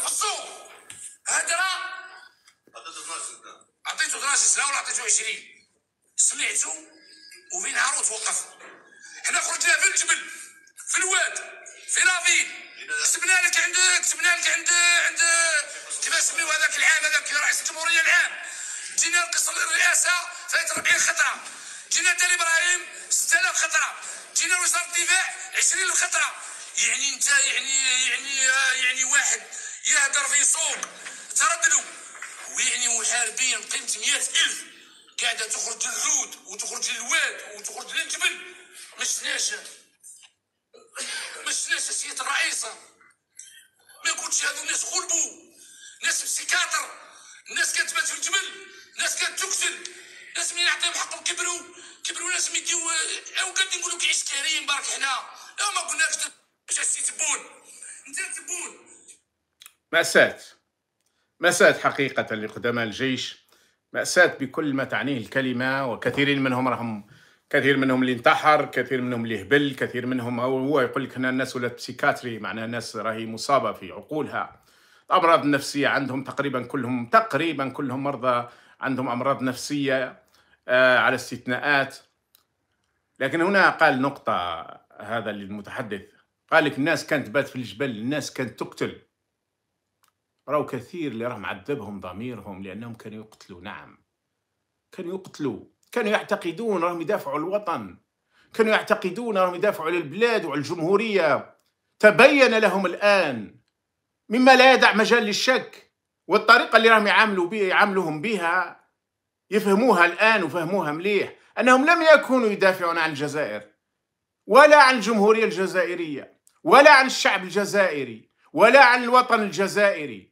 في السوق هدره عطيته 12 سنه عطيته 12 سنه ولا عطيته 20 سمعته وفي نهار وتوقف حنا خرجنا في الجبل في الواد في لافيل كتبنا لك عند كتبنا لك عند عند كيف سميو هذاك العام هذاك رئيس الجمهوريه العام جينا القصر الرئاسه فات 40 خطره جينا دار ابراهيم 6000 خطره جينا وزاره الدفاع 20 خطره يعني انت يعني يعني يعني واحد يهدر في صوب تردلو ويعني محاربين قيمة مئة ألف قاعدة تخرج للعود وتخرج للواد وتخرج للجبل ما شفناش ما شفناش السيد الرئيسة ما كنتش هادو ناس غلبوا ناس بسيكاتر ناس كتبات في الجبل ناس كتقتل لازم يعطيهم حقهم كبروا كبروا لازم يديو او قد نقولوا كعسكريين برك حنا لا ما قلناش مشى السي تبون انت تبون مأساة مأساة حقيقة لقدماء الجيش مأساة بكل ما تعنيه الكلمة وكثيرين منهم راهم كثير منهم اللي انتحر كثير منهم اللي هبل كثير منهم هو يقول لك هنا الناس ولات بسيكاتري معناها الناس راهي مصابة في عقولها الأمراض النفسية عندهم تقريبا كلهم تقريبا كلهم مرضى عندهم أمراض نفسية آه على استثناءات لكن هنا قال نقطة هذا للمتحدث قال لك الناس كانت بات في الجبل الناس كانت تقتل راهو كثير اللي راه معذبهم ضميرهم لانهم كانوا يقتلوا نعم كانوا يقتلوا كانوا يعتقدون راهم يدافعوا الوطن كانوا يعتقدون راهم يدافعوا على البلاد وعلى الجمهوريه تبين لهم الان مما لا يدع مجال للشك والطريقه اللي راهم يعاملوا بها يعاملوهم بها يفهموها الان وفهموها مليح انهم لم يكونوا يدافعون عن الجزائر ولا عن الجمهوريه الجزائريه ولا عن الشعب الجزائري ولا عن الوطن الجزائري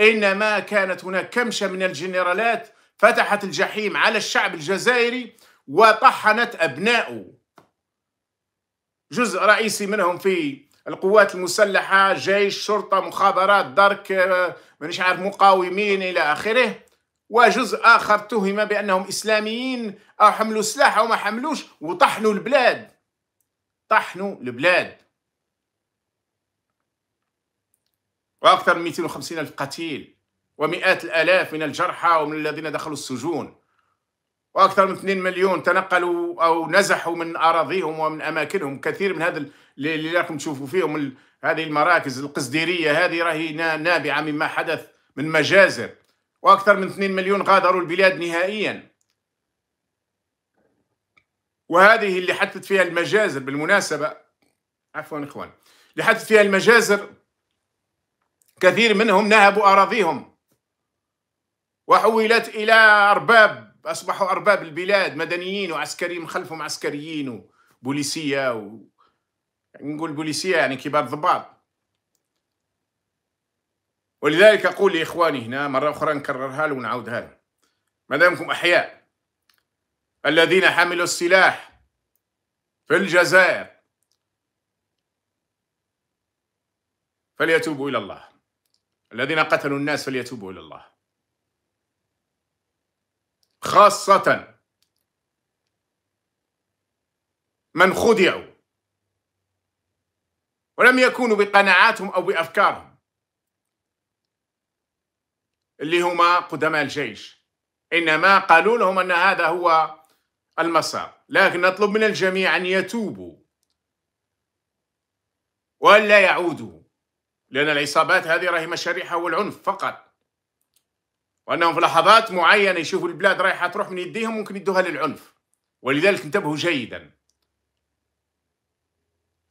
إنما كانت هناك كمشة من الجنرالات فتحت الجحيم على الشعب الجزائري وطحنت ابناؤه جزء رئيسي منهم في القوات المسلحة جيش شرطة مخابرات درك آه، مانيش عارف مقاومين إلى آخره وجزء آخر تهم بأنهم إسلاميين أو حملوا سلاح أو ما حملوش وطحنوا البلاد طحنوا البلاد وأكثر من 250 ألف قتيل ومئات الآلاف من الجرحى ومن الذين دخلوا السجون وأكثر من 2 مليون تنقلوا أو نزحوا من أراضيهم ومن أماكنهم كثير من هذا اللي راكم تشوفوا فيهم هذه المراكز القصديرية هذه راهي نابعة مما حدث من مجازر وأكثر من 2 مليون غادروا البلاد نهائياً وهذه اللي حدثت فيها المجازر بالمناسبة عفوا إخوان اللي حدثت فيها المجازر كثير منهم نهبوا أراضيهم وحولت إلى أرباب أصبحوا أرباب البلاد مدنيين وعسكريين خلفهم عسكريين وبوليسية و... نقول بوليسية يعني كبار ضباط ولذلك أقول لإخواني هنا مرة أخرى نكررها له ونعاودها له ما أحياء الذين حملوا السلاح في الجزائر فليتوبوا إلى الله الذين قتلوا الناس فليتوبوا إلى الله خاصة من خدعوا ولم يكونوا بقناعاتهم أو بأفكارهم اللي هما قدماء الجيش إنما قالوا لهم أن هذا هو المسار لكن نطلب من الجميع أن يتوبوا وأن لا يعودوا لأن العصابات هذه راهي مشاريعها هو العنف فقط وأنهم في لحظات معينة يشوفوا البلاد رايحة تروح من يديهم ممكن يدوها للعنف ولذلك انتبهوا جيدا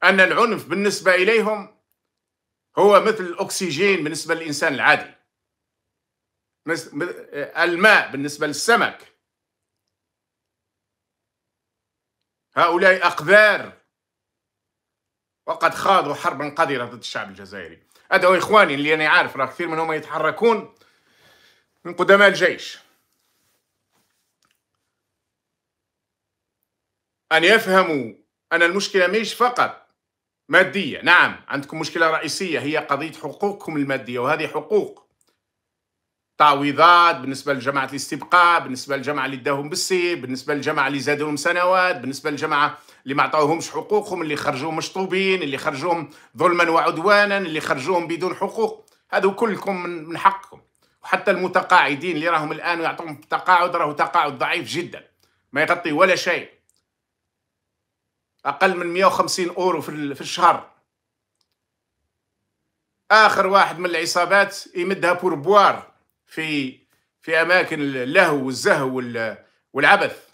أن العنف بالنسبة إليهم هو مثل الأكسجين بالنسبة للإنسان العادي الماء بالنسبة للسمك هؤلاء أقذار وقد خاضوا حربا قذرة ضد الشعب الجزائري أدعو إخواني اللي أنا عارف راه كثير منهم يتحركون من قدماء الجيش أن يفهموا أن المشكلة مش فقط مادية نعم عندكم مشكلة رئيسية هي قضية حقوقكم المادية وهذه حقوق تعويضات بالنسبة لجماعة الاستبقاء بالنسبة للجماعة اللي داهم بالسي بالنسبة للجماعة اللي زادوهم سنوات بالنسبة للجماعة اللي ما عطاوهمش حقوقهم اللي خرجوهم مشطوبين اللي خرجوهم ظلما وعدوانا اللي خرجوهم بدون حقوق هذو كلكم من حقكم وحتى المتقاعدين اللي راهم الآن يعطوهم تقاعد راهو تقاعد ضعيف جدا ما يغطي ولا شيء أقل من 150 أورو في الشهر آخر واحد من العصابات يمدها بوربوار في في اماكن اللهو والزهو والعبث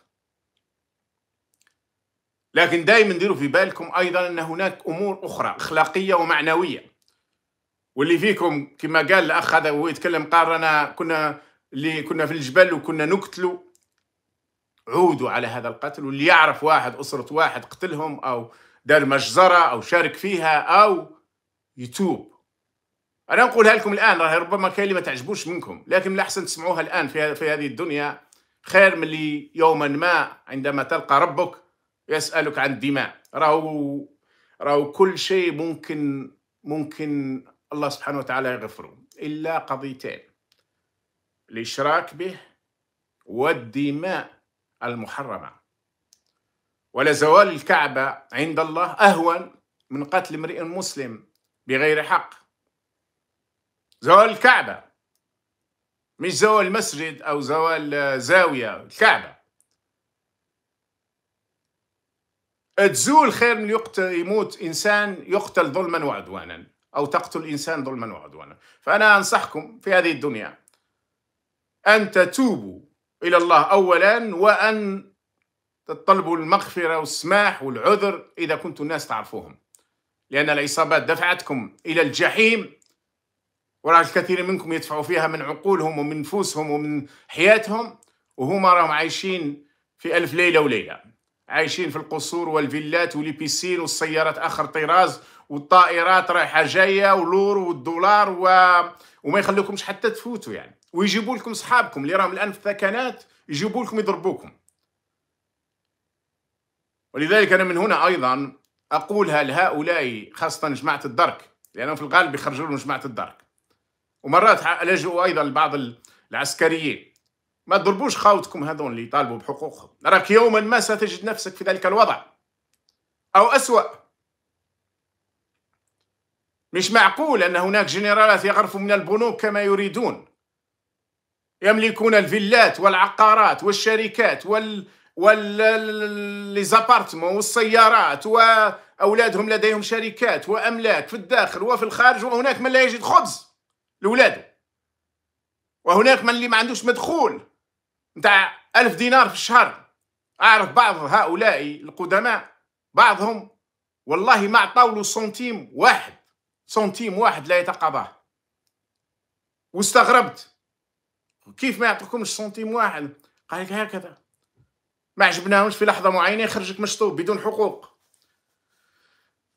لكن دائما ديروا في بالكم ايضا ان هناك امور اخرى اخلاقيه ومعنويه واللي فيكم كما قال الاخ هذا وهو يتكلم قال انا كنا اللي كنا في الجبل وكنا نقتلوا عودوا على هذا القتل واللي يعرف واحد اسره واحد قتلهم او دار مجزره او شارك فيها او يتوب انا نقولها لكم الان راه ربما كلمه ما تعجبوش منكم لكن الاحسن تسمعوها الان في في هذه الدنيا خير من اللي يوما ما عندما تلقى ربك يسالك عن الدماء راهو راهو كل شيء ممكن ممكن الله سبحانه وتعالى يغفره الا قضيتين الاشراك به والدماء المحرمه ولزوال الكعبه عند الله اهون من قتل امرئ مسلم بغير حق زوال الكعبة مش زوال مسجد أو زوال آه، زاوية الكعبة تزول خير من يقتل يموت إنسان يقتل ظلما وعدوانا أو تقتل إنسان ظلما وعدوانا فأنا أنصحكم في هذه الدنيا أن تتوبوا إلى الله أولا وأن تطلبوا المغفرة والسماح والعذر إذا كنتم الناس تعرفوهم لأن العصابات دفعتكم إلى الجحيم الكثير منكم يدفعوا فيها من عقولهم ومن نفوسهم ومن حياتهم وهما راهم عايشين في ألف ليلة وليلة عايشين في القصور والفيلات وليبيسين والسيارات آخر طراز والطائرات رايحة جاية ولور والدولار و... وما يخلوكمش حتى تفوتوا يعني ويجيبوا لكم صحابكم اللي راهم الآن في الثكنات يجيبوا لكم يضربوكم ولذلك أنا من هنا أيضا أقولها لهؤلاء خاصة جماعة الدرك لأنهم في الغالب يخرجوا لهم جماعة الدرك ومرات لجؤوا ايضا لبعض العسكريين ما تضربوش خاوتكم هذون اللي يطالبوا بحقوقهم راك يوما ما ستجد نفسك في ذلك الوضع او اسوا مش معقول ان هناك جنرالات يغرفوا من البنوك كما يريدون يملكون الفيلات والعقارات والشركات وال والليزابارتمون والسيارات واولادهم لديهم شركات واملاك في الداخل وفي الخارج وهناك من لا يجد خبز لولاده وهناك من اللي ما عندوش مدخول نتاع ألف دينار في الشهر أعرف بعض هؤلاء القدماء بعضهم والله ما عطاو سنتيم واحد سنتيم واحد لا يتقاضاه واستغربت كيف ما يعطيكمش سنتيم واحد قال لك هكذا ما عجبناهمش في لحظه معينه يخرجك مشطوب بدون حقوق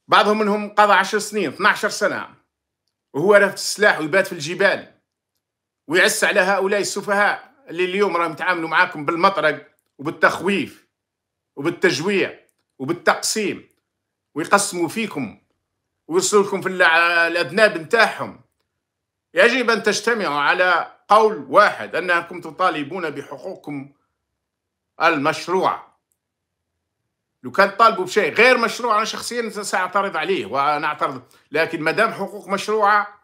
بعضهم منهم قضى عشر سنين 12 سنه وهو راه في السلاح ويبات في الجبال ويعس على هؤلاء السفهاء اللي اليوم راهم يتعاملوا معاكم بالمطرق وبالتخويف وبالتجويع وبالتقسيم ويقسموا فيكم ويرسلكم في الاذناب نتاعهم يجب ان تجتمعوا على قول واحد انكم تطالبون بحقوقكم المشروعه لو كان طالبوا بشيء غير مشروع انا شخصيا ساعترض عليه وانا اعترض لكن ما دام حقوق مشروعه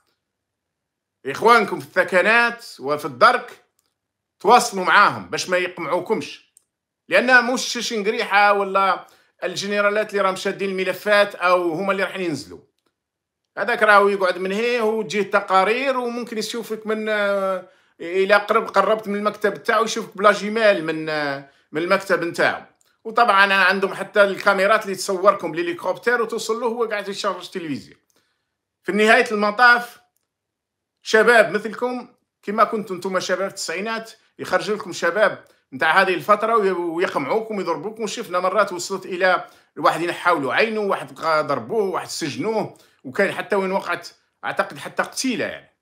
اخوانكم في الثكنات وفي الدرك تواصلوا معاهم باش ما يقمعوكمش لانها مش شنقريحه ولا الجنرالات اللي راهم شادين الملفات او هما اللي راح ينزلوا هذاك راهو يقعد من هي وتجيه تقارير وممكن يشوفك من آه، الى قرب قربت من المكتب تاعو يشوفك بلا جمال من آه، من المكتب نتاعو وطبعا عندهم حتى الكاميرات اللي تصوركم الهليكوبتر وتوصل له هو قاعد يشرج تلفزيون في نهايه المطاف شباب مثلكم كما كنتم انتم شباب التسعينات يخرج لكم شباب نتاع هذه الفتره ويقمعوكم ويضربوكم شفنا مرات وصلت الى واحد ينحاولوا عينه واحد ضربوه واحد سجنوه وكان حتى وين وقعت اعتقد حتى قتيله يعني